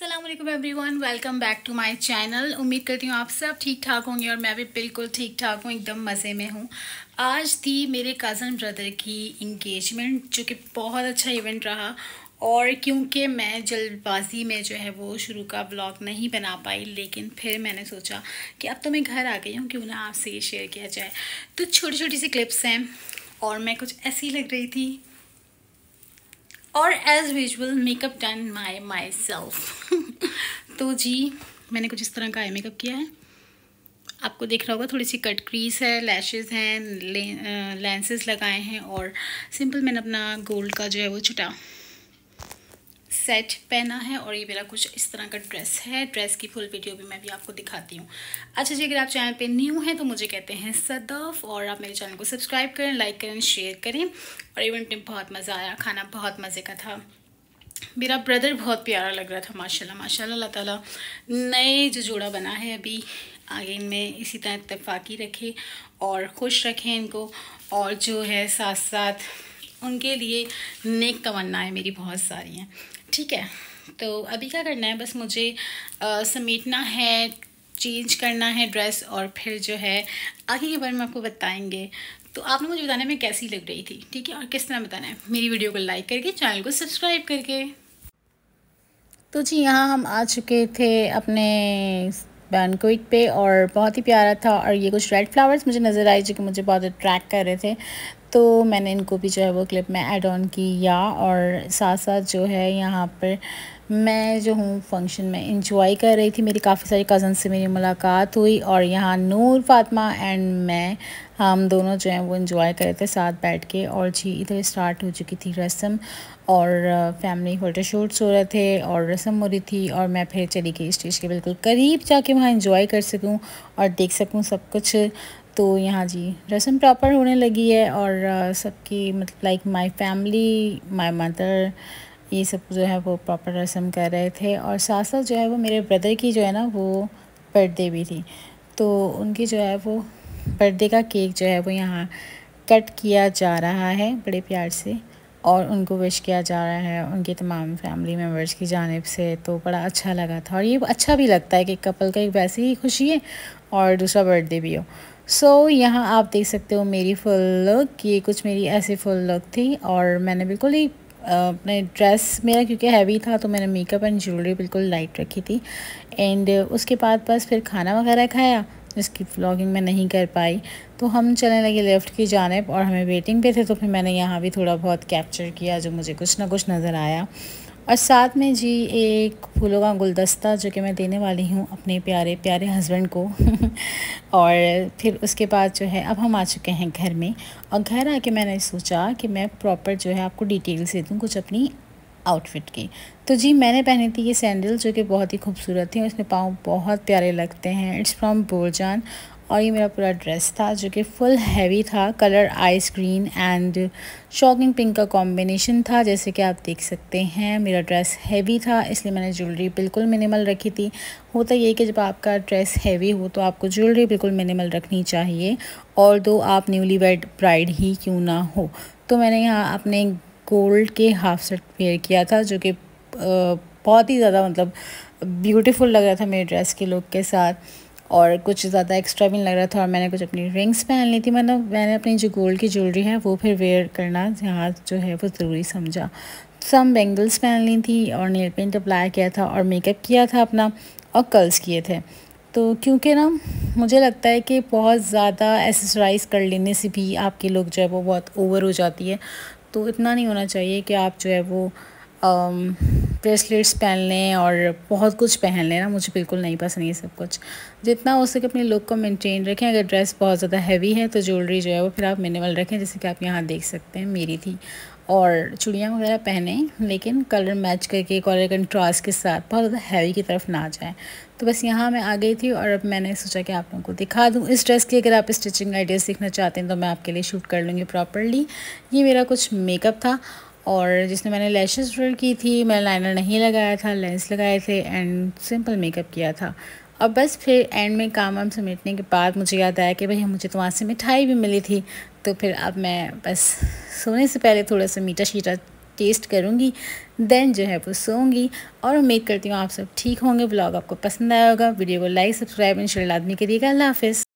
Aslam everyone welcome back to my channel उम्मीद करती हूँ आप सब ठीक ठाक होंगे और मैं भी बिल्कुल ठीक ठाक हूँ एकदम मज़े में हूँ आज थी मेरे कज़न ब्रदर की इंगेजमेंट जो कि बहुत अच्छा इवेंट रहा और क्योंकि मैं जल्दबाजी में जो है वो शुरू का ब्लॉग नहीं बना पाई लेकिन फिर मैंने सोचा कि अब तो मैं घर आ गई हूँ क्यों ना आपसे ये शेयर किया जाए तो छोटी छोटी सी क्लिप्स हैं और मैं कुछ ऐसी लग रही थी और as usual makeup done my myself तो जी मैंने कुछ इस तरह का आई मेकअप किया है आपको देख रहा होगा थोड़ी सी कट क्रीज है लैशेस हैं लेंसेज लगाए हैं और सिंपल मैंने अपना गोल्ड का जो है वो छुटा सेट पहना है और ये मेरा कुछ इस तरह का ड्रेस है ड्रेस की फुल वीडियो भी मैं भी आपको दिखाती हूँ अच्छा जी अगर आप चैनल पे न्यू हैं तो मुझे कहते हैं सदफ और आप मेरे चैनल को सब्सक्राइब करें लाइक करें शेयर करें और इवेंट में बहुत मज़ा आया खाना बहुत मज़े का था मेरा ब्रदर बहुत प्यारा लग रहा था माशा माशा अल्लाह नए जो जोड़ा बना है अभी आगे इनमें इसी तरह इतफाक़ी रखें और खुश रखें इनको और जो है साथ साथ उनके लिए नेक तमन्नाएँ मेरी बहुत सारी हैं ठीक है तो अभी क्या करना है बस मुझे आ, समेटना है चेंज करना है ड्रेस और फिर जो है आगे के बारे में आपको बताएंगे तो आपने मुझे बताने में कैसी लग रही थी ठीक है और किस तरह बताना है मेरी वीडियो को लाइक करके चैनल को सब्सक्राइब करके तो जी यहाँ हम आ चुके थे अपने बैनकोइट पे और बहुत ही प्यारा था और ये कुछ रेड फ्लावर्स मुझे नज़र आए जो कि मुझे बहुत अट्रैक्ट कर रहे थे तो मैंने इनको भी जो है वो क्लिप में एड ऑन किया और साथ साथ जो है यहाँ पर मैं जो हूँ फंक्शन में इंजॉय कर रही थी मेरी काफ़ी सारी कज़न से मेरी मुलाकात हुई और यहाँ नूर फातमा एंड मैं हम दोनों जो हैं वो इंजॉय कर रहे थे साथ बैठ के और जी इधर स्टार्ट हो चुकी थी रस्म और फैमिली फ़ोटोशूट्स हो रहे थे और रस्म हो रही थी और मैं फिर चली गई स्टेज के बिल्कुल करीब जाके वहाँ इंजॉय कर सकूँ और देख सकूँ सब कुछ तो यहाँ जी रस्म प्रॉपर होने लगी है और सबकी मतलब like my family my mother ये सब जो है वो प्रॉपर रस्म कर रहे थे और साथ साथ जो है वो मेरे ब्रदर की जो है ना वो बर्थडे भी थी तो उनकी जो है वो बर्थडे का केक जो है वो यहाँ कट किया जा रहा है बड़े प्यार से और उनको विश किया जा रहा है उनके तमाम फैमिली मेम्बर्स की जानब से तो बड़ा अच्छा लगा था और ये अच्छा भी लगता है कि कपल का एक वैसे ही खुशी है और दूसरा बर्थडे भी हो सो so, यहाँ आप देख सकते हो मेरी फुल लुक ये कुछ मेरी ऐसी फुल लुक थी और मैंने बिल्कुल ही अपने ड्रेस मेरा क्योंकि हैवी था तो मैंने मेकअप एंड ज्वेलरी बिल्कुल लाइट रखी थी एंड उसके बाद बस फिर खाना वगैरह खाया जिसकी व्लॉगिंग मैं नहीं कर पाई तो हम चलने लगे लेफ़्ट की जानब और हमें वेटिंग पे थे तो फिर मैंने यहाँ भी थोड़ा बहुत कैप्चर किया जो मुझे कुछ ना कुछ नज़र आया और साथ में जी एक फूलों का गुलदस्ता जो कि मैं देने वाली हूँ अपने प्यारे प्यारे हस्बैंड को और फिर उसके बाद जो है अब हम आ चुके हैं घर में और घर आके मैंने सोचा कि मैं प्रॉपर जो है आपको डिटेल्स दे दूँ कुछ अपनी आउटफिट की तो जी मैंने पहनी थी ये सैंडल जो कि बहुत ही खूबसूरत थी उसमें पाँव बहुत प्यारे लगते हैं इट्स फ्रॉम बोरजान और ये मेरा पूरा ड्रेस था जो कि फुल हैवी था colour ice green and shocking pink का कॉम्बिनेशन था जैसे कि आप देख सकते हैं मेरा ड्रेस हैवी था इसलिए मैंने ज्वेलरी बिल्कुल मिनिमल रखी थी होता ये कि जब आपका ड्रेस हैवी हो तो आपको ज्वेलरी बिल्कुल मिनिमल रखनी चाहिए और दो आप न्यूली वेड ब्राइड ही क्यों ना हो तो मैंने यहाँ अपने गोल्ड के हाफ सेट वेयर किया था जो कि बहुत ही ज़्यादा मतलब ब्यूटीफुल लग रहा था मेरे ड्रेस के लुक के साथ और कुछ ज़्यादा एक्स्ट्रा भी नहीं लग रहा था और मैंने कुछ अपनी रिंग्स पहन ली थी मतलब मैंने अपनी जो गोल्ड की ज्वेलरी है वो फिर वेयर करना यहाँ जो है वो ज़रूरी समझा सम बेंगल्स पहन ली थी और नेल पेंट अप्लाई किया था और मेकअप किया था अपना और कर्ल्स किए थे तो क्योंकि ना मुझे लगता है कि बहुत ज़्यादा एक्सरसाइज कर लेने से भी आपके लोग जो है वो बहुत ओवर हो जाती है तो इतना नहीं होना चाहिए कि आप जो है वो ब्रेसलेट्स पहन लें और बहुत कुछ पहन लें ना मुझे बिल्कुल नहीं पसंद ये सब कुछ जितना हो सके अपने लुक को मेंटेन रखें अगर ड्रेस बहुत ज़्यादा हैवी है तो ज्वेलरी जो है वो फिर आप मिनिमल रखें जैसे कि आप यहाँ देख सकते हैं मेरी थी और चूड़ियाँ वगैरह पहने लेकिन कलर मैच करके कलर कंट्रास्ट के साथ बहुत ज़्यादा हैवी की तरफ ना जाए तो बस यहाँ मैं आ गई थी और अब मैंने सोचा कि आप लोगों को दिखा दूँ इस ड्रेस की अगर आप स्टिचिंग आइडियाज़ सीखना चाहते हैं तो मैं आपके लिए शूट कर लूँगी प्रॉपरली ये मेरा कुछ मेकअप था और जिसमें मैंने लैशेस ड्रिल की थी मैंने लाइनर नहीं लगाया था लेंस लगाए थे एंड सिंपल मेकअप किया था और बस फिर एंड में काम वाम समेटने के बाद मुझे याद आया कि भैया मुझे तो वहाँ से मिठाई भी मिली थी तो फिर अब मैं बस सोने से पहले थोड़ा सा मीठा शीठा टेस्ट करूँगी देन जो है वो सोऊंगी और उम्मीद करती हूँ आप सब ठीक होंगे ब्लॉग आपको पसंद आया होगा वीडियो को लाइक सब्सक्राइब एंड शेयर आदमी करिएगा अल्लाह हाफिज़